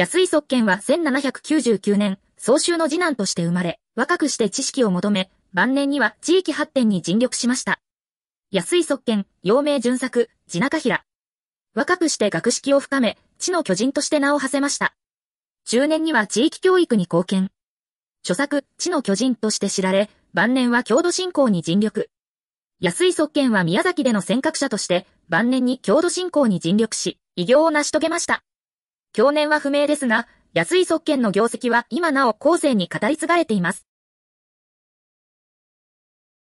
安井側権は1799年、総集の次男として生まれ、若くして知識を求め、晩年には地域発展に尽力しました。安井側権、陽明巡作、地中平。若くして学識を深め、地の巨人として名を馳せました。中年には地域教育に貢献。著作、地の巨人として知られ、晩年は郷土振興に尽力。安井側権は宮崎での尖閣者として、晩年に郷土振興に尽力し、偉業を成し遂げました。去年は不明ですが、安井側権の業績は今なお後世に語り継がれています。